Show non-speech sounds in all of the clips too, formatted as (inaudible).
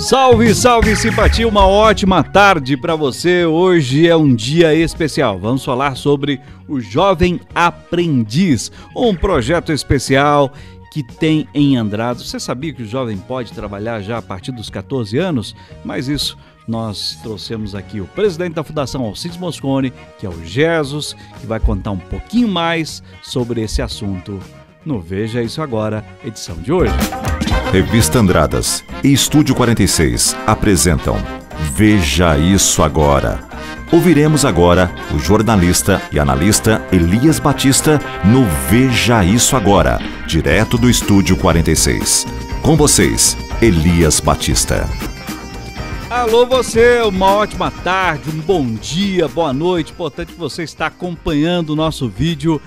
Salve, salve simpatia, uma ótima tarde para você. Hoje é um dia especial. Vamos falar sobre o Jovem Aprendiz, um projeto especial que tem em Andrade. Você sabia que o jovem pode trabalhar já a partir dos 14 anos? Mas isso nós trouxemos aqui o presidente da Fundação Alcides Moscone, que é o Jesus, que vai contar um pouquinho mais sobre esse assunto no Veja Isso Agora, edição de hoje. Revista Andradas e Estúdio 46 apresentam Veja Isso Agora. Ouviremos agora o jornalista e analista Elias Batista no Veja Isso Agora, direto do Estúdio 46. Com vocês, Elias Batista. Alô você, uma ótima tarde, um bom dia, boa noite. Importante que você está acompanhando o nosso vídeo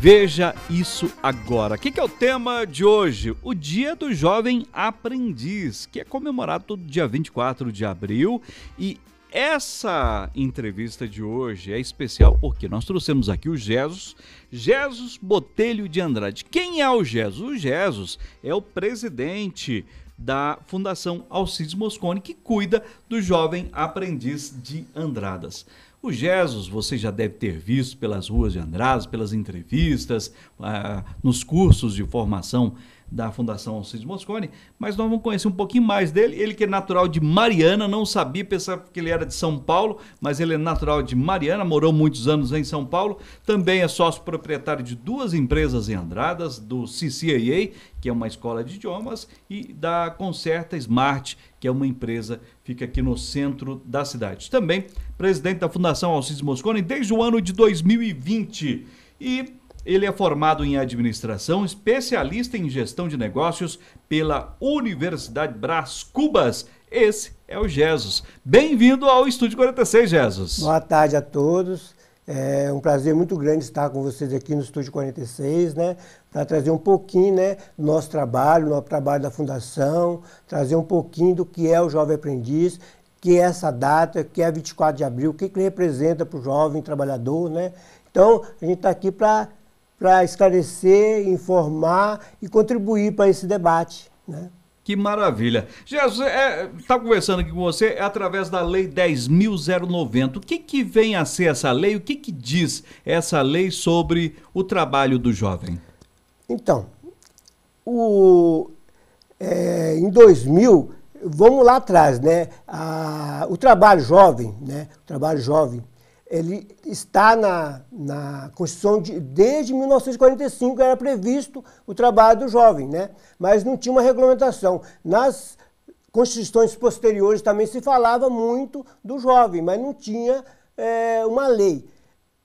Veja isso agora. O que, que é o tema de hoje? O Dia do Jovem Aprendiz, que é comemorado todo dia 24 de abril e essa entrevista de hoje é especial porque nós trouxemos aqui o Jesus, Jesus Botelho de Andrade. Quem é o Jesus? O Jesus é o presidente da Fundação Alcides Moscone, que cuida do jovem aprendiz de Andradas. O Jesus, você já deve ter visto pelas ruas de Andradas, pelas entrevistas, ah, nos cursos de formação da Fundação Alcides Moscone, mas nós vamos conhecer um pouquinho mais dele. Ele que é natural de Mariana, não sabia, pensava que ele era de São Paulo, mas ele é natural de Mariana, morou muitos anos em São Paulo, também é sócio proprietário de duas empresas em Andradas, do CCAA, que é uma escola de idiomas, e da Concerta Smart, que é uma empresa fica aqui no centro da cidade. Também presidente da Fundação Alcides Moscone desde o ano de 2020 e ele é formado em administração, especialista em gestão de negócios pela Universidade Brás Cubas. Esse é o Jesus. Bem-vindo ao Estúdio 46, Jesus. Boa tarde a todos. É um prazer muito grande estar com vocês aqui no Estúdio 46, né? Para trazer um pouquinho, né, do nosso trabalho, do nosso trabalho da Fundação, trazer um pouquinho do que é o Jovem Aprendiz, que é essa data, que é 24 de abril, o que, que representa para o jovem trabalhador, né? Então, a gente está aqui para esclarecer, informar e contribuir para esse debate, né? Que maravilha. Jesus, está é, tá conversando aqui com você é através da Lei 10.090. O que, que vem a ser essa lei? O que, que diz essa lei sobre o trabalho do jovem? Então, o, é, em 2000, vamos lá atrás, né? A, o trabalho jovem, né? O trabalho jovem ele está na, na Constituição de, desde 1945, era previsto o trabalho do jovem, né? mas não tinha uma regulamentação. Nas Constituições posteriores também se falava muito do jovem, mas não tinha é, uma lei.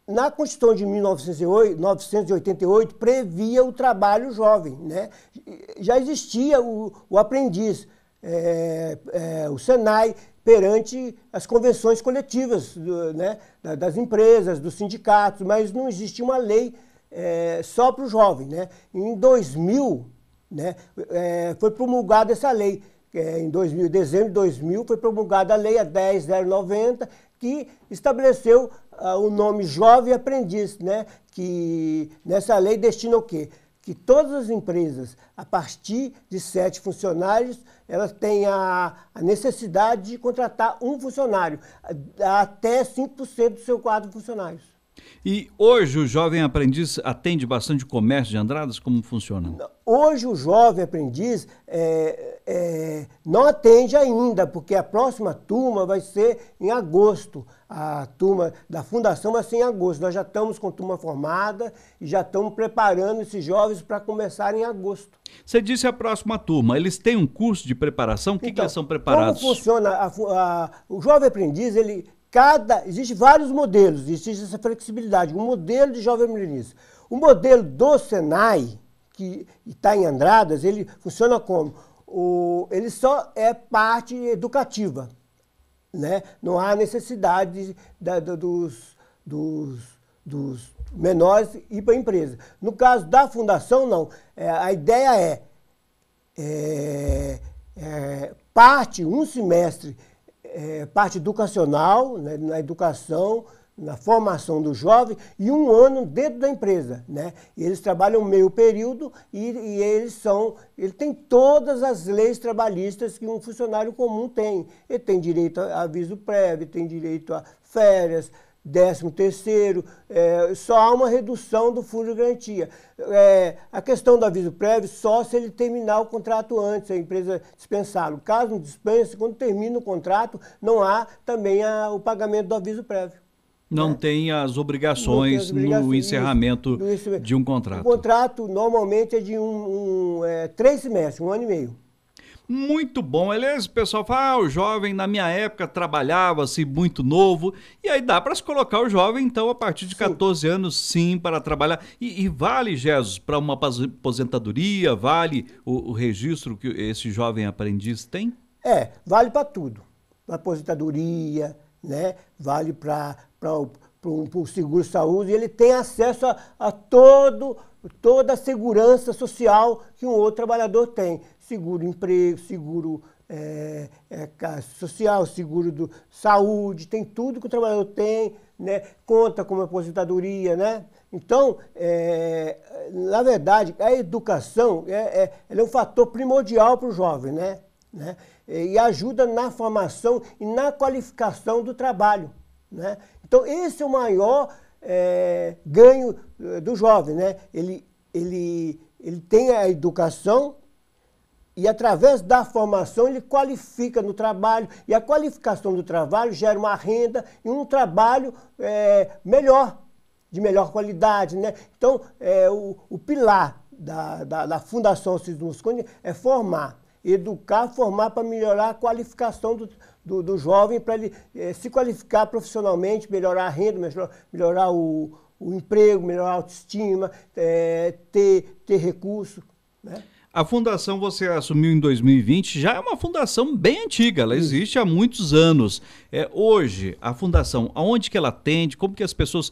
Na Constituição de 1988 previa o trabalho jovem, né? já existia o, o aprendiz, é, é, o SENAI perante as convenções coletivas do, né, das empresas, dos sindicatos, mas não existia uma lei é, só para o jovem. Né? Em 2000 né, é, foi promulgada essa lei. É, em 2000, dezembro de 2000 foi promulgada a lei a 10090 que estabeleceu ah, o nome jovem aprendiz, né? que nessa lei destina o quê? Que todas as empresas, a partir de sete funcionários, elas têm a, a necessidade de contratar um funcionário, até 5% do seu quadro de funcionários. E hoje o jovem aprendiz atende bastante comércio de Andradas? Como funciona? Hoje o jovem aprendiz, é, é, não atende ainda, porque a próxima turma vai ser em agosto. A turma da fundação vai ser em agosto. Nós já estamos com turma formada e já estamos preparando esses jovens para começar em agosto. Você disse a próxima turma, eles têm um curso de preparação? O que, então, que eles são preparados? Como funciona? A, a, o jovem aprendiz, ele cada. Existem vários modelos, existe essa flexibilidade. O um modelo de jovem aprendiz. O modelo do Senai, que está em Andradas, ele funciona como o, ele só é parte educativa. Né? Não há necessidade da, da, dos, dos, dos menores ir para a empresa. No caso da fundação, não. É, a ideia é, é, é, parte, um semestre, é, parte educacional, né, na educação, na formação do jovem e um ano dentro da empresa, né? E eles trabalham meio período e, e, eles são, ele tem todas as leis trabalhistas que um funcionário comum tem. Ele tem direito a aviso prévio, tem direito a férias, décimo terceiro, é, só há uma redução do fundo de garantia. É, a questão do aviso prévio só se ele terminar o contrato antes, a empresa dispensá-lo. Caso não dispense, quando termina o contrato, não há também a, o pagamento do aviso prévio não né? tem as obrigações, tem as obrigações no encerramento isso, de um contrato. O contrato normalmente é de um, um é, três semestres, um ano e meio. Muito bom. Aliás, o pessoal fala, ah, o jovem na minha época trabalhava-se assim, muito novo. E aí dá para se colocar o jovem, então, a partir de 14 sim. anos, sim, para trabalhar. E, e vale, Jesus, para uma aposentadoria? Vale o, o, registro que esse jovem aprendiz tem? É, vale para tudo. aposentadoria, né? vale para o seguro-saúde, ele tem acesso a, a todo, toda a segurança social que um outro trabalhador tem. Seguro-emprego, seguro é, é, social, seguro do saúde, tem tudo que o trabalhador tem, né? conta como aposentadoria, né? Então, é, na verdade, a educação é, é, é um fator primordial para o jovem, né? né? e ajuda na formação e na qualificação do trabalho. Né? Então, esse é o maior é, ganho eh, do jovem. Né? Ele, ele, ele tem a educação e, através da formação, ele qualifica no trabalho. E a qualificação do trabalho gera uma renda e um trabalho é, melhor, de melhor qualidade. Né? Então, é, o, o pilar da, da, da Fundação Cismuscone é formar educar, formar para melhorar a qualificação do, do, do jovem, para ele é, se qualificar profissionalmente, melhorar a renda, melhorar, melhorar o, o emprego, melhorar a autoestima, é, ter, ter recurso. Né? A fundação você assumiu em 2020, já é uma fundação bem antiga, ela existe há muitos anos. É, hoje, a fundação, aonde que ela atende, como que as pessoas...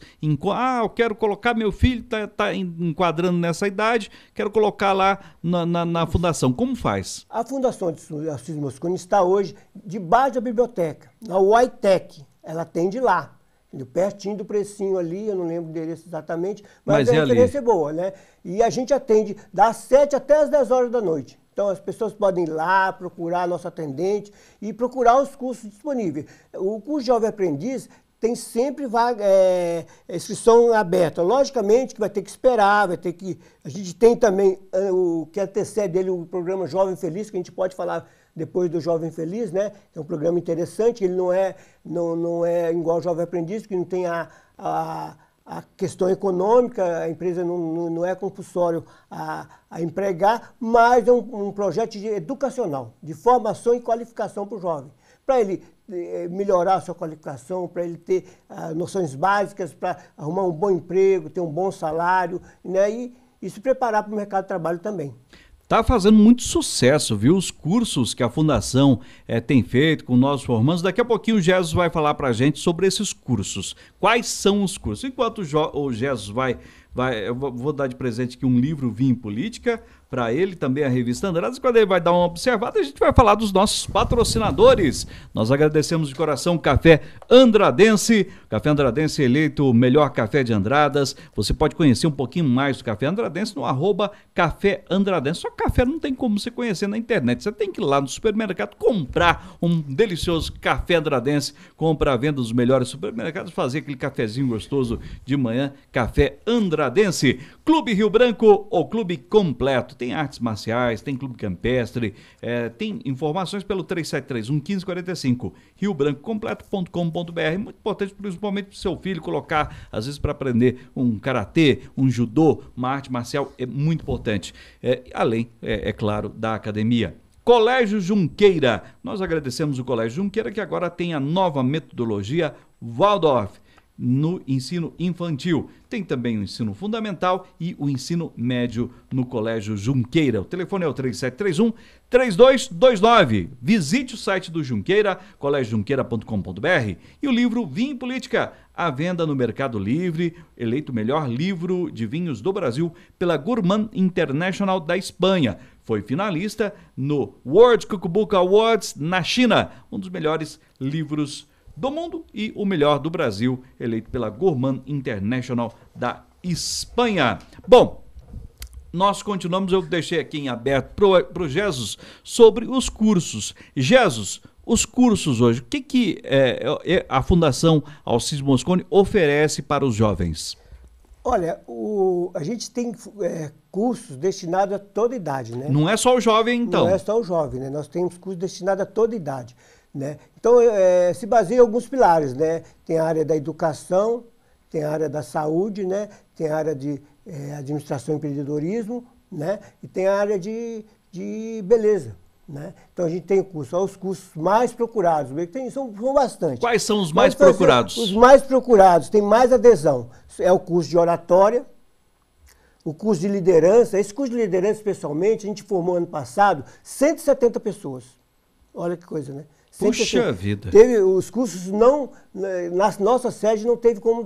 Ah, eu quero colocar meu filho, está tá, tá enquadrando nessa idade, quero colocar lá na, na, na fundação. Como faz? A Fundação de Assis Moscone está hoje debaixo da biblioteca, na UITEC. Ela atende lá. Pertinho do precinho ali, eu não lembro o endereço exatamente, mas, mas a referência ali. é boa, né? E a gente atende das 7 até as 10 horas da noite. Então as pessoas podem ir lá, procurar nosso atendente e procurar os cursos disponíveis. O curso Jovem Aprendiz tem sempre vaga, é, é, inscrição aberta. Logicamente que vai ter que esperar, vai ter que. A gente tem também ah, o que antecede ele, o programa Jovem Feliz, que a gente pode falar depois do Jovem Feliz, né? É um programa interessante, ele não é, não, não é igual ao Jovem Aprendiz, que não tem a, a, a questão econômica, a empresa não, não, não é compulsório a, a, empregar, mas é um, um projeto de, educacional, de formação e qualificação para o jovem. Para ele eh, melhorar a sua qualificação, para ele ter ah, noções básicas, para arrumar um bom emprego, ter um bom salário né? e, e se preparar para o mercado de trabalho também. Está fazendo muito sucesso, viu? Os cursos que a Fundação é, tem feito com nós formandos. Daqui a pouquinho o Jesus vai falar para a gente sobre esses cursos. Quais são os cursos? Enquanto o, o Jesus vai, vai, eu vou dar de presente aqui um livro Vim em Política, para ele, também a revista Andradas. Quando ele vai dar uma observada, a gente vai falar dos nossos patrocinadores. Nós agradecemos de coração o Café Andradense. Café Andradense eleito o melhor café de Andradas. Você pode conhecer um pouquinho mais do Café Andradense no arroba Café Andradense. Só café não tem como você conhecer na internet. Você tem que ir lá no supermercado comprar um delicioso café andradense. Compra a venda dos melhores supermercados, fazer aquele cafezinho gostoso de manhã. Café Andradense. Clube Rio Branco, o clube completo tem artes marciais, tem clube campestre, é, tem informações pelo 373-1545, riobrancocompleto.com.br. Muito importante, principalmente para o seu filho colocar, às vezes, para aprender um karatê, um judô, uma arte marcial, é muito importante. É, além, é, é claro, da academia. Colégio Junqueira. Nós agradecemos o Colégio Junqueira que agora tem a nova metodologia Waldorf no ensino infantil. Tem também o ensino fundamental e o ensino médio no Colégio Junqueira. O telefone é o 3731 3229. Visite o site do Junqueira, colégiojunqueira.com.br e o livro Vinho Política, à venda no Mercado Livre, eleito o melhor livro de vinhos do Brasil pela Gourmand International da Espanha. Foi finalista no World Cookbook Awards na China, um dos melhores livros do mundo e o melhor do Brasil, eleito pela Gourmand International da Espanha. Bom, nós continuamos, eu deixei aqui em aberto para o Jesus sobre os cursos. Jesus, os cursos hoje, o que, que é, é, a Fundação Alcides Moscone oferece para os jovens? Olha, o, a gente tem é, cursos destinados a toda idade, né? Não é só o jovem, então. Não é só o jovem, né? Nós temos cursos destinados a toda idade. Né? Então, é, se baseia em alguns pilares. Né? Tem a área da educação, tem a área da saúde, né? tem a área de é, administração e empreendedorismo, né? e tem a área de, de beleza. Né? Então a gente tem curso, os cursos mais procurados, tem, são, são bastante. Quais são os então, mais Mas, então, assim, procurados? Os mais procurados, tem mais adesão. É o curso de oratória, o curso de liderança. Esse curso de liderança, pessoalmente a gente formou ano passado 170 pessoas. Olha que coisa, né? Puxa vida! Teve, os cursos não. Né, na nossa sede não teve como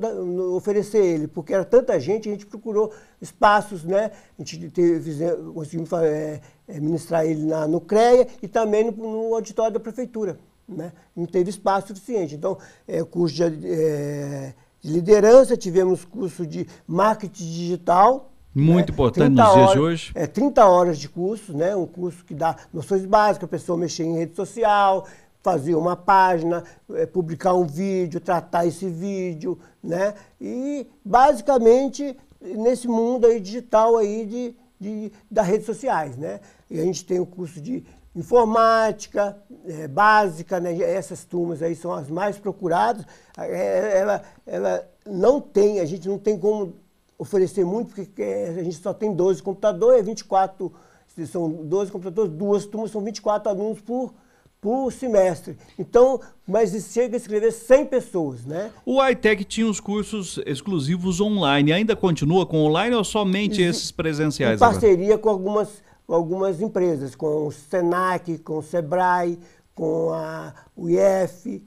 oferecer ele, porque era tanta gente, a gente procurou espaços, né? A gente teve, conseguimos é, é, ministrar ele na, no CREA e também no, no auditório da prefeitura. Né? Não teve espaço suficiente. Então, é, curso de, é, de liderança, tivemos curso de marketing digital, né? muito importante nos dias de hoje. É 30 horas de curso, né? Um curso que dá noções básicas, a pessoa mexer em rede social, fazer uma página, eh, publicar um vídeo, tratar esse vídeo, né? E basicamente nesse mundo aí digital aí de, de, das redes sociais, né? E a gente tem o curso de informática é, básica, né? essas turmas aí são as mais procuradas. Eh, ela, ela não tem, a gente não tem como oferecer muito, porque a gente só tem 12 computadores, 24, é são 12 computadores, duas turmas, são 24 alunos por por semestre. Então, mas chega a escrever 100 pessoas, né? O ITec tinha os cursos exclusivos online. Ainda continua com online ou somente esses presenciais? Em parceria agora? com algumas, algumas empresas, com o Senac, com o Sebrae, com a UIF,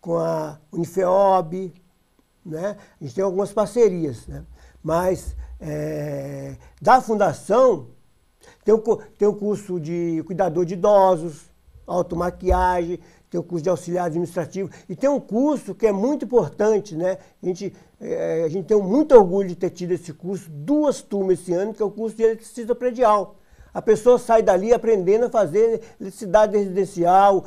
com a Unifeob, né? A gente tem algumas parcerias, né? Mas é, da fundação tem o, tem o curso de cuidador de idosos, automaquiagem, tem o curso de auxiliar administrativo e tem um curso que é muito importante, né? A gente, é, a gente tem muito orgulho de ter tido esse curso, duas turmas esse ano, que é o curso de eletricista predial. A pessoa sai dali aprendendo a fazer eletricidade residencial,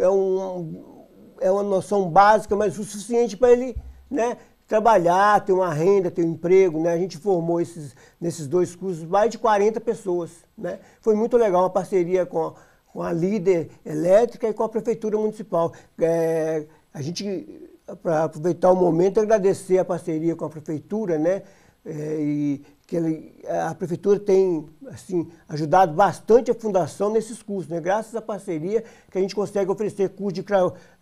é, um, é uma noção básica, mas o suficiente para ele né, trabalhar, ter uma renda, ter um emprego. Né? A gente formou esses, nesses dois cursos mais de 40 pessoas. Né? Foi muito legal, uma parceria com a com a líder elétrica e com a prefeitura municipal. É, a gente, para aproveitar o momento, agradecer a parceria com a prefeitura, né? É, e que ele, a prefeitura tem assim ajudado bastante a fundação nesses cursos, né? Graças à parceria que a gente consegue oferecer curso, de,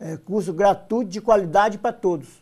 é, curso gratuito de qualidade para todos.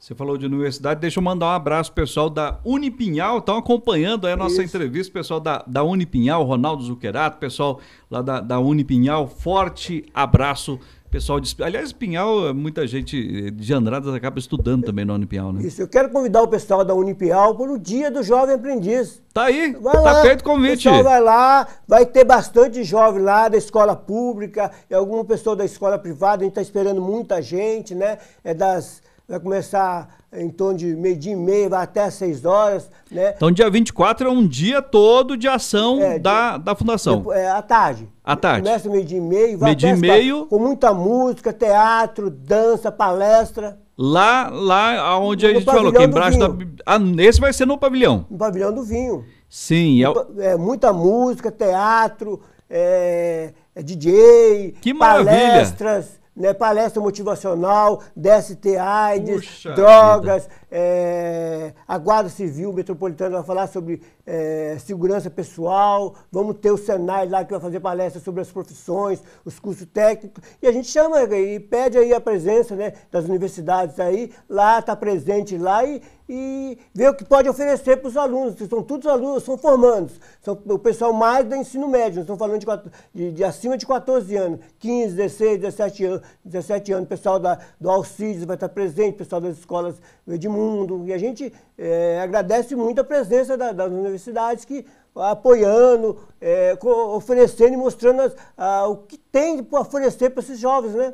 Você falou de universidade, deixa eu mandar um abraço pessoal da Unipinhal, estão acompanhando aí a nossa Isso. entrevista, pessoal da, da Unipinhal, Ronaldo Zuquerato, pessoal lá da, da Unipinhal, forte abraço, pessoal de... Aliás, Pinhal, muita gente de Andradas acaba estudando também na Unipinhal, né? Isso, eu quero convidar o pessoal da Unipinhal para o Dia do Jovem Aprendiz. Tá aí, vai tá lá. feito convite. O pessoal vai lá, vai ter bastante jovem lá da escola pública, e alguma pessoa da escola privada, a gente está esperando muita gente, né? É das vai começar em torno de meio-dia e meio, vai até seis horas, né? Então, dia 24 é um dia todo de ação é, da, da fundação. Depois, é, à tarde. À tarde. Começa meio-dia e meio, vai meio até meio... com muita música, teatro, dança, palestra. Lá, lá onde a gente falou, que embaixo da... Ah, esse vai ser no pavilhão. No pavilhão do vinho. Sim. é... é... muita música, teatro, é, é DJ, que maravilha. palestras né? palestra motivacional, DST, AIDS, Puxa drogas, vida é, a Guarda Civil Metropolitana vai falar sobre é, segurança pessoal, vamos ter o Senai lá que vai fazer palestras sobre as profissões, os cursos técnicos, e a gente chama né, e pede aí a presença né, das universidades aí, lá está presente lá e, e ver o que pode oferecer para os alunos, que são todos alunos, são formandos, são o pessoal mais do ensino médio, nós estamos falando de, de, de, acima de 14 anos, 15, 16, 17 anos, 17 anos, o pessoal da, do alcides vai estar presente, o pessoal das escolas de mundo. E a gente é, agradece muito a presença da, das universidades que apoiando, é, oferecendo e mostrando as, a, o que tem para oferecer para esses jovens, né?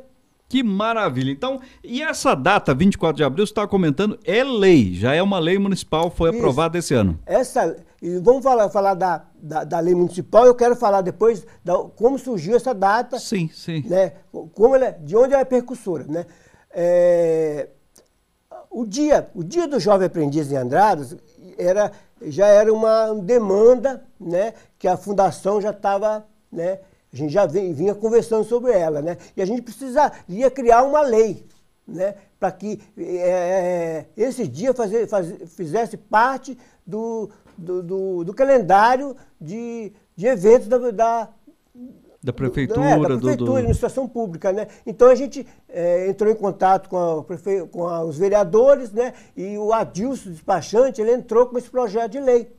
Que maravilha. Então, e essa data, 24 de abril, você estava tá comentando, é lei, já é uma lei municipal, foi Isso. aprovada esse ano. Essa, vamos falar, falar da, da, da, lei municipal, eu quero falar depois da, como surgiu essa data. Sim, sim. Né, como ela, é, de onde ela é percussora, né? É, o dia, o dia do jovem aprendiz em Andradas era, já era uma demanda né, que a fundação já estava. Né, a gente já vinha conversando sobre ela. Né, e a gente precisaria criar uma lei né, para que é, é, esse dia fazer, fizesse parte do, do, do, do calendário de, de eventos da, da, da prefeitura, do, é, da prefeitura, do, administração pública, né? Então a gente é, entrou em contato com, a, com a, os vereadores, né? E o Adilson despachante, ele entrou com esse projeto de lei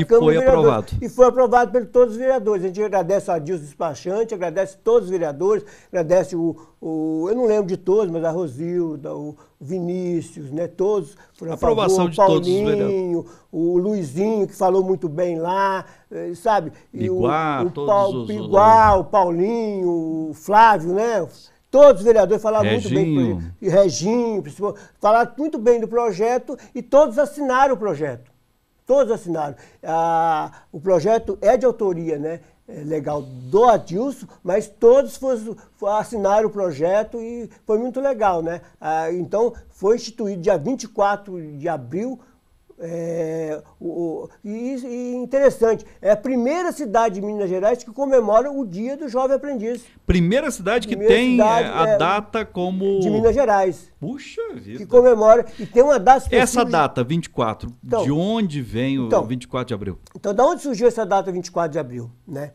e Câmara foi aprovado. E foi aprovado por todos os vereadores. A gente agradece a Dilson Despachante, agradece todos os vereadores, agradece o, o, Eu não lembro de todos, mas a Rosilda, o Vinícius, né? Todos foram a aprovação favor, de Paulinho, todos os O Luizinho, que falou muito bem lá, eh, sabe? E o, o todos os... o Paulinho, o Flávio, né? Todos os vereadores falaram Reginho. muito bem, e Reginho, falaram muito bem do projeto e todos assinaram o projeto. Todos assinaram. Ah, o projeto é de autoria né, é, legal do Adilson, mas todos foram, assinaram o projeto e foi muito legal. Né? Ah, então, foi instituído dia 24 de abril é, o, o, e, e, interessante, é a primeira cidade de Minas Gerais que comemora o Dia do Jovem Aprendiz. Primeira cidade que primeira tem é, cidade, a é, data como. De Minas Gerais. Puxa vida. Que comemora. E tem uma data específica. Essa data, 24, então, de onde vem o então, 24 de abril? Então, de onde surgiu essa data, 24 de abril? Né?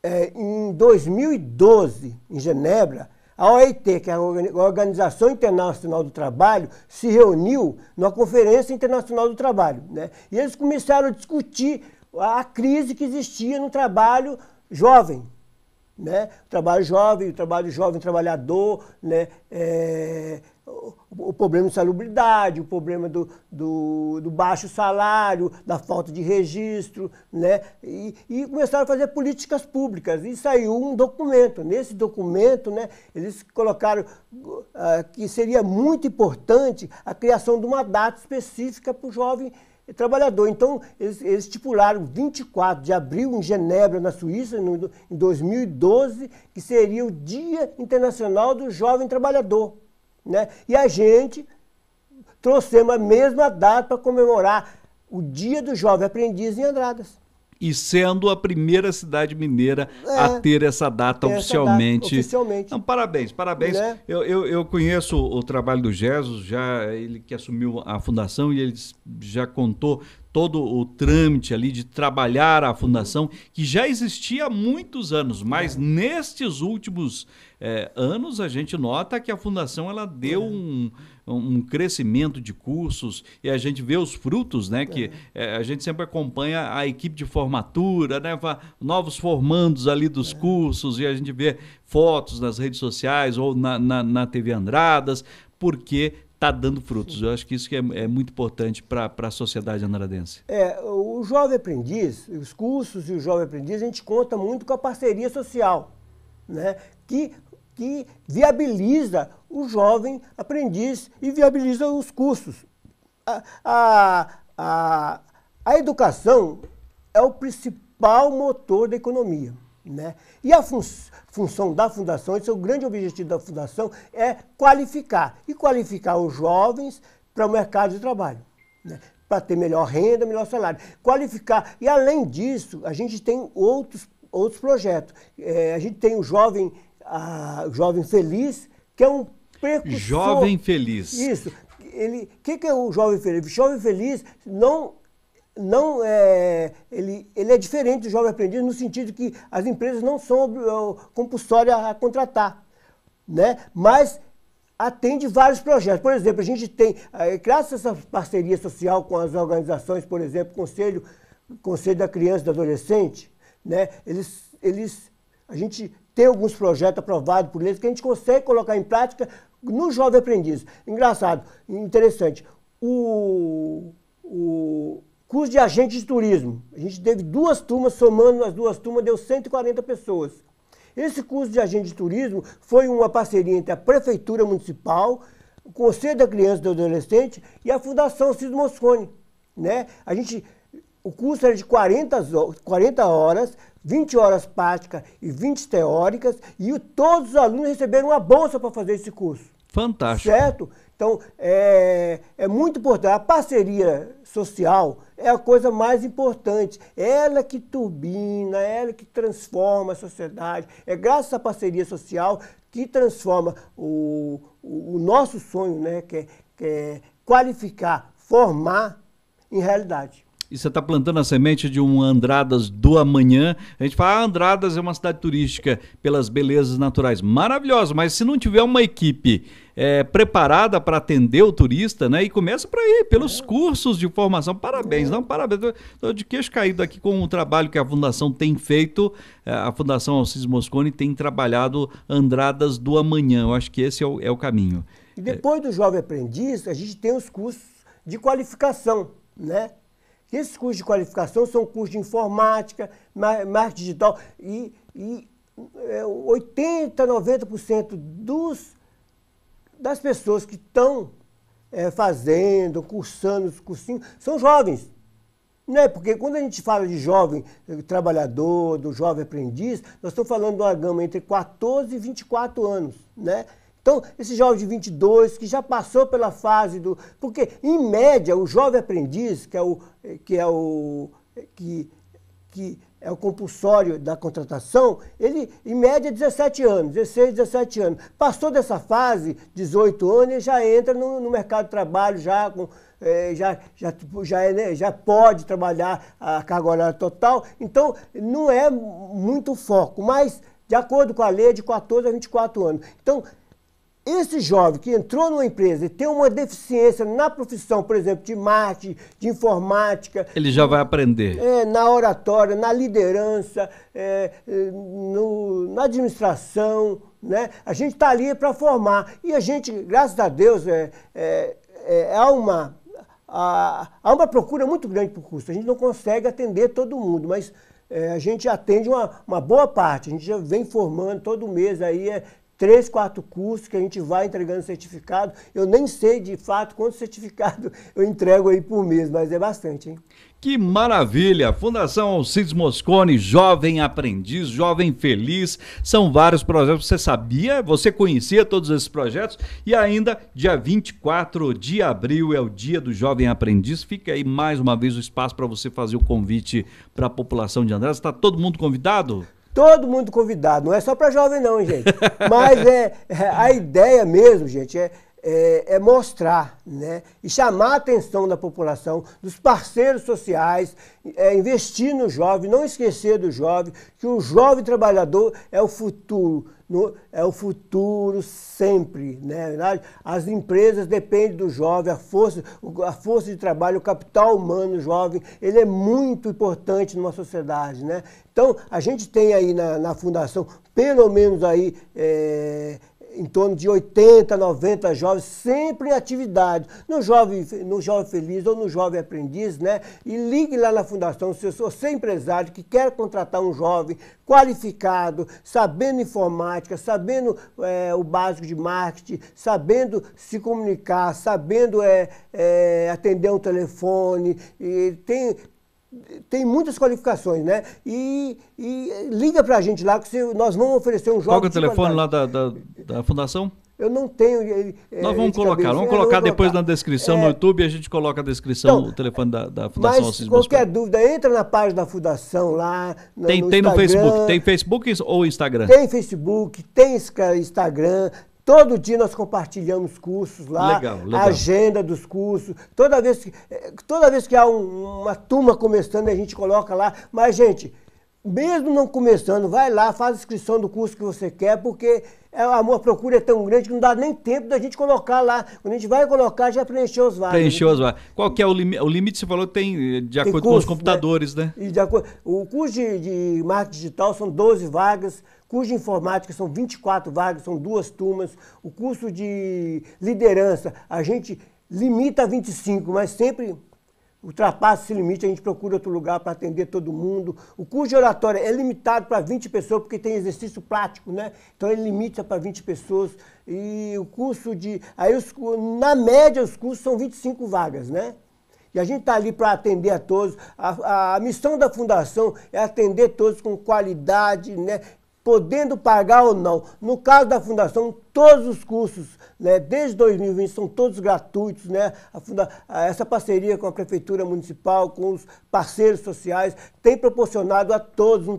É, em 2012, em Genebra, a OIT, que é a Organização Internacional do Trabalho, se reuniu na Conferência Internacional do Trabalho. Né? E eles começaram a discutir a crise que existia no trabalho jovem. Né? O trabalho jovem, o trabalho jovem trabalhador, né? É, o problema de salubridade, o problema do, do, do, baixo salário, da falta de registro, né? E, e, começaram a fazer políticas públicas. E saiu um documento. Nesse documento, né, eles colocaram uh, que seria muito importante a criação de uma data específica para o jovem trabalhador. Então, eles, eles, estipularam 24 de abril em Genebra, na Suíça, no, em 2012, que seria o Dia Internacional do Jovem Trabalhador. Né? E a gente trouxemos a mesma data para comemorar o Dia do Jovem Aprendiz em Andradas e sendo a primeira cidade mineira é, a ter essa data ter oficialmente. Essa data, oficialmente. Então, parabéns, parabéns. Né? Eu, eu, eu, conheço o trabalho do Jesus, já ele que assumiu a fundação e ele já contou todo o trâmite ali de trabalhar a fundação, que já existia há muitos anos, mas é. nestes últimos é, anos a gente nota que a fundação ela deu é. um um crescimento de cursos e a gente vê os frutos, né? Que é, eh, a gente sempre acompanha a equipe de formatura, né? Novos formandos ali dos é. cursos e a gente vê fotos nas redes sociais ou na, na, na TV Andradas, porque está dando frutos. Sim. Eu acho que isso que é, é muito importante para a sociedade andradense. É, o Jovem Aprendiz, os cursos e o Jovem Aprendiz, a gente conta muito com a parceria social, né? que, que viabiliza o jovem aprendiz e viabiliza os cursos. A, a, a, a educação é o principal motor da economia. Né? E a fun função da fundação, esse é o grande objetivo da fundação, é qualificar e qualificar os jovens para o mercado de trabalho, né? para ter melhor renda, melhor salário. Qualificar, e além disso, a gente tem outros, outros projetos. É, a gente tem o jovem, a, o jovem Feliz, que é um precursor. Jovem feliz. Isso. Ele, que que é o jovem feliz? O jovem feliz não não é, ele, ele é diferente do jovem aprendiz no sentido que as empresas não são eh, compulsórias a contratar, né? Mas atende vários projetos. Por exemplo, a gente tem, eh, graças a essa parceria social com as organizações, por exemplo, Conselho, Conselho da Criança e do Adolescente, né? Eles, eles, a gente tem alguns projetos aprovados por eles que a gente consegue colocar em prática no Jovem Aprendiz, engraçado, interessante, o, o curso de agente de turismo, a gente teve duas turmas, somando as duas turmas, deu 140 pessoas. Esse curso de agente de turismo foi uma parceria entre a Prefeitura Municipal, o Conselho da Criança e do Adolescente e a Fundação Cis Moscone. Né? A gente o curso era de 40, 40 horas, 20 horas práticas e 20 teóricas, e todos os alunos receberam uma bolsa para fazer esse curso. Fantástico. Certo? Então, é, é muito importante. A parceria social é a coisa mais importante. Ela que turbina, ela que transforma a sociedade. É graças à parceria social que transforma o, o, o nosso sonho, né? que é, que é qualificar, formar em realidade e você está plantando a semente de um Andradas do amanhã. A gente fala, ah, Andradas é uma cidade turística pelas belezas naturais. Maravilhosa, mas se não tiver uma equipe é, preparada para atender o turista, né? E começa por aí, pelos é. cursos de formação. Parabéns, é. não, parabéns. Estou de queixo caído aqui com o trabalho que a Fundação tem feito. É, a Fundação Alcides Moscone tem trabalhado Andradas do Amanhã. Eu acho que esse é o, é o caminho. E depois do Jovem Aprendiz, a gente tem os cursos de qualificação, né? esses cursos de qualificação são cursos de informática, marketing digital, e, e 80, é, 90% dos, das pessoas que estão é, fazendo, cursando os cursinhos, são jovens. Né? Porque quando a gente fala de jovem eh, trabalhador, do jovem aprendiz, nós estamos falando de uma gama entre 14 e 24 anos. Né? Então, esse jovem de 22 que já passou pela fase do. Porque, em média, o jovem aprendiz, que é o que, é o, que, que é o compulsório da contratação, ele, em média, 17 anos, 16, 17 anos. Passou dessa fase, 18 anos, ele já entra no, no mercado de trabalho, já, com, é, já, já, tipo, já, é, né, já pode trabalhar a carga horária total. Então, não é muito foco, mas de acordo com a lei, é de 14 a 24 anos. Então, esse jovem que entrou numa empresa e tem uma deficiência na profissão, por exemplo, de marketing, de informática. Ele já vai aprender. É, na oratória, na liderança, é, no, na administração. Né? A gente está ali para formar. E a gente, graças a Deus, é, é, é, há uma. Há, há uma procura muito grande para o curso. A gente não consegue atender todo mundo, mas é, a gente atende uma, uma, boa parte, a gente já vem formando todo mês aí, é, três, quatro cursos que a gente vai entregando certificado. Eu nem sei de fato quanto certificado (laughs) eu entrego aí por mês, mas é bastante, hein? Que maravilha! Fundação Alcides Moscone, Jovem Aprendiz, Jovem Feliz, são vários projetos. Você sabia? Você conhecia todos esses projetos? E ainda, dia 24 de abril é o dia do Jovem Aprendiz. Fica aí mais uma vez o espaço para você fazer o convite para a população de Andrés. Está todo mundo convidado? Todo mundo convidado, não é só para jovem não, gente. Mas é, é, a ideia mesmo, gente, é é, é, mostrar né, e chamar a atenção da população, dos parceiros sociais, é, investir no jovem, não esquecer do jovem, que o jovem trabalhador é o futuro, no, é o futuro sempre. Né? As empresas dependem do jovem, a força, a força de trabalho, o capital humano jovem, ele é muito importante numa sociedade. Né? Então, a gente tem aí na, na fundação, pelo menos aí. É, em torno de 80, 90 jovens, sempre em atividade, no jovem, no jovem feliz ou no jovem aprendiz, né? E ligue lá na fundação, se você sou é empresário que quer contratar um jovem qualificado, sabendo informática, sabendo é, o básico de marketing, sabendo se comunicar, sabendo é, é, atender um telefone, e tem tem muitas qualificações, né? E, e liga para a gente lá, que se, nós vamos oferecer um jogo. Qual é o telefone lá da, da, da fundação? Eu não tenho. É, Nós vamos colocar, cabeça. vamos colocar depois colocar. na descrição é, no YouTube, a gente coloca a descrição, então, o telefone da, da Fundação mas Qualquer dúvida, entra na página da Fundação lá. Na, tem no, tem Instagram. no Facebook. Tem Facebook ou Instagram? Tem Facebook, tem Instagram, Todo dia nós compartilhamos cursos lá, legal, legal. agenda dos cursos. Toda vez que, eh, toda vez que há um, uma turma começando, a gente coloca lá. Mas, gente, mesmo não começando, vai lá, faz a inscrição do curso que você quer, porque é, a procura é tão grande que não dá nem tempo da gente colocar lá. Quando a gente vai colocar, já preencheu os vagas. Preencheu as vagas. Qual é o limite? O limite, você falou, tem eh, de acordo tem curso, com os né? computadores, né? né? E de o curso de, de marketing digital são 12 vagas, curso de informática são 24 vagas, são duas turmas. O curso de liderança, a gente limita a 25, mas sempre ultrapassa esse limite, a gente procura outro lugar para atender todo mundo. O curso de oratória é limitado para 20 pessoas, porque tem exercício prático, né? Então ele limita para 20 pessoas. E o curso de. Aí os, na média, os cursos são 25 vagas, né? E a gente está ali para atender a todos. A, a, a, missão da fundação é atender todos com qualidade, né? podendo pagar ou não. No caso da fundação, todos os cursos, né, desde 2020, são todos gratuitos. Né? Funda, essa parceria com a Prefeitura Municipal, com os parceiros sociais, tem proporcionado a todos um,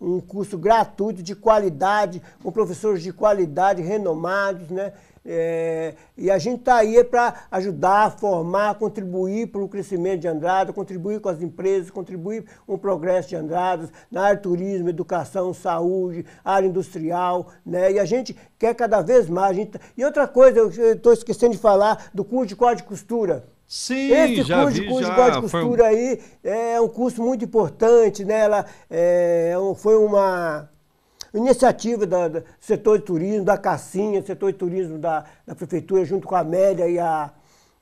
um curso gratuito, de qualidade, com professores de qualidade, renomados. Né? É, e a gente está aí para ajudar, formar, contribuir para o crescimento de Andradas, contribuir com as empresas, contribuir com o progresso de Andradas na área de turismo, educação, saúde, área industrial. Né? E a gente quer cada vez mais. Gente... Tá, e outra coisa, eu estou esquecendo de falar do curso de corte e costura. Sim, Esse já curso, vi, curso já, de corte e costura aí é um curso muito importante, né? Ela, é, foi uma Iniciativa do setor de turismo, da Cassinha, setor de turismo da, da prefeitura, junto com a Amélia e a,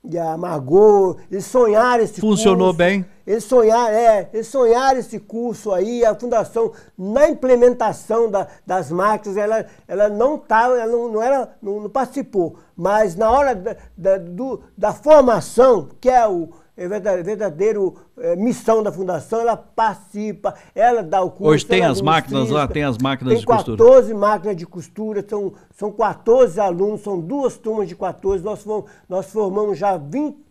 e a Margot, eles sonharam esse Funcionou curso. Funcionou bem? Eles sonharam, é, eles sonharam esse curso aí, a fundação, na implementação da, das marcas, ela, ela não tava, ela não, não era, não, não, participou. Mas na hora da, da, do, da formação, que é o, é verdadeiro é, missão da fundação, ela participa, ela dá o curso. Hoje tem as máquinas lá, tem as máquinas tem de costura. Tem 14 máquinas de costura, são, são 14 alunos, são duas turmas de 14, nós, formamos, nós formamos já 20,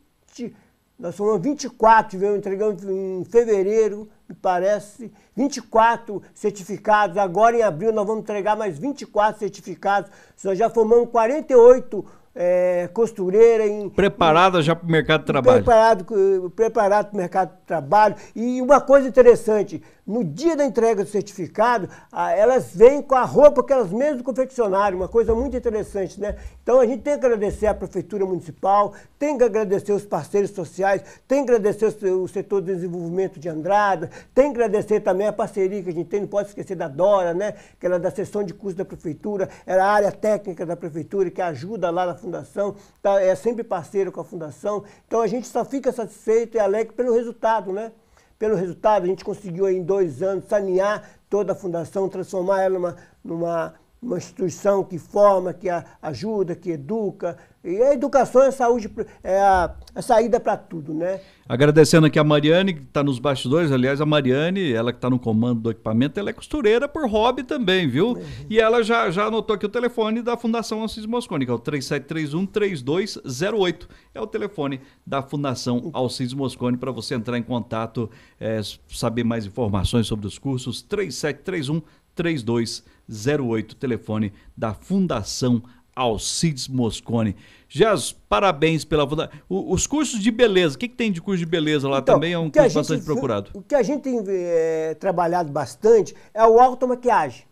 nós formamos 24, entregamos em fevereiro, me parece, 24 certificados, agora em abril nós vamos entregar mais 24 certificados, nós já formamos 48 certificados é, costureira. Em, preparada já para o mercado de trabalho. Preparado, eh, preparado para o mercado de trabalho. E uma coisa interessante, no dia da entrega do certificado, elas vêm com a roupa que elas mesmas confeccionaram, uma coisa muito interessante, né? Então a gente tem que agradecer à Prefeitura Municipal, tem que agradecer os parceiros sociais, tem que agradecer o setor de desenvolvimento de Andrada, tem que agradecer também a parceria que a gente tem, não pode esquecer da Dora, né? Que é da seção de curso da Prefeitura, era a área técnica da Prefeitura, que ajuda lá na Fundação, tá? é sempre parceiro com a Fundação. Então a gente só fica satisfeito e alegre pelo resultado, né? Pelo resultado, a gente conseguiu em dois anos sanear toda a fundação, transformar ela numa, numa uma instituição que forma, que ajuda, que educa. E a educação é a saúde, é a, a saída para tudo, né? Agradecendo aqui a Mariane, que está nos bastidores. Aliás, a Mariane, ela que está no comando do equipamento, ela é costureira por hobby também, viu? Uhum. E ela já, já anotou aqui o telefone da Fundação Assis Moscone, que é o 3731-3208. É o telefone da Fundação Alcides Moscone para você entrar em contato, é, saber mais informações sobre os cursos. 3731 3208, telefone da Fundação Alcides Moscone. Jesus, parabéns pela fundação. Os cursos de beleza, o que, que, tem de curso de beleza lá então, também? É um curso gente, bastante procurado. O que a gente tem eh, é, trabalhado bastante é o automaquiagem.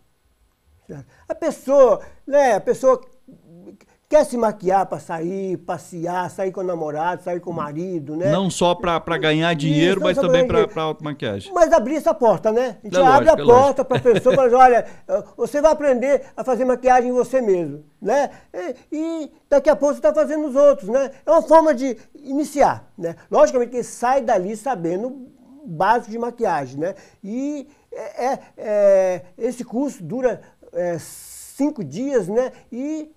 A pessoa, né, a pessoa quer se maquiar para sair, passear, sair com o namorado, sair com o marido, né? Não só para ganhar dinheiro, Isso, mas também para auto maquiagem. Mas abrir essa porta, né? A gente é abre lógico, a é porta para a pessoa e fala, assim, olha, eh, você vai aprender a fazer maquiagem você mesmo, né? E, e daqui a pouco você está fazendo os outros, né? É uma forma de iniciar, né? Logicamente que sai dali sabendo básico de maquiagem, né? E é, é, é esse curso dura eh, cinco dias, né? E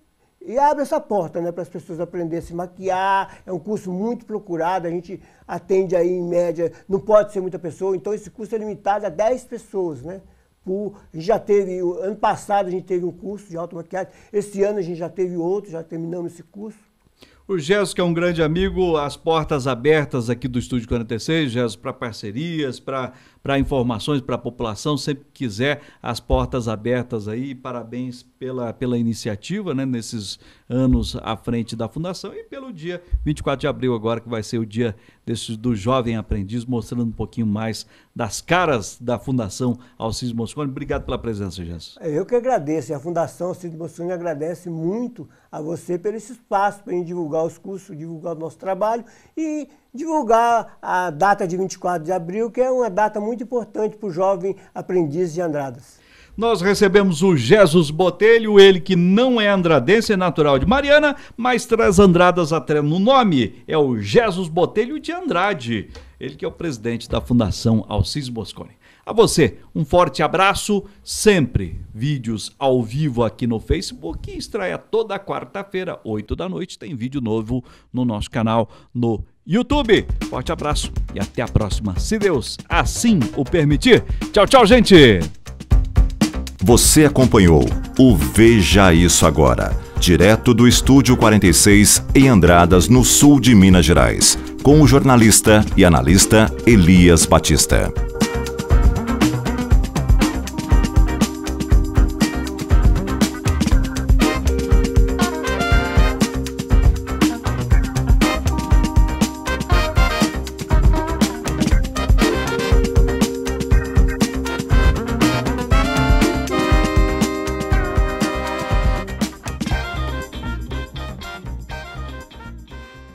e abre essa porta né, para as pessoas aprenderem a se maquiar. É um curso muito procurado, a gente atende aí em média, não pode ser muita pessoa, então esse curso é limitado a 10 pessoas. Né? Por, a gente já teve, ano passado a gente teve um curso de automaquiagem, esse ano a gente já teve outro, já terminamos esse curso. O Gerson, que é um grande amigo, as portas abertas aqui do Estúdio 46, Gerson, para parcerias, para para informações para a população, sempre que quiser, as portas abertas aí. Parabéns pela, pela iniciativa, né, nesses anos à frente da Fundação e pelo dia 24 de abril, agora que vai ser o dia desse, do jovem aprendiz, mostrando um pouquinho mais das caras da Fundação Alcides Moscone. Obrigado pela presença, Jesus. É, eu que agradeço. A Fundação Alcides Moscone agradece muito a você pelo esse espaço para divulgar os cursos, divulgar o nosso trabalho e divulgar a data de 24 de abril, que é uma data muito importante para o jovem aprendiz de Andradas. Nós recebemos o Jesus Botelho, ele que não é andradense, é natural de Mariana, mas traz Andradas até no nome. É o Jesus Botelho de Andrade, ele que é o presidente da Fundação Alcis Bosconi. A você, um forte abraço, sempre vídeos ao vivo aqui no Facebook e estreia toda quarta-feira, 8 da noite, tem vídeo novo no nosso canal no YouTube. Forte abraço e até a próxima, se Deus assim o permitir. Tchau, tchau, gente. Você acompanhou o Veja Isso Agora, direto do Estúdio 46 em Andradas, no sul de Minas Gerais, com o jornalista e analista Elias Batista.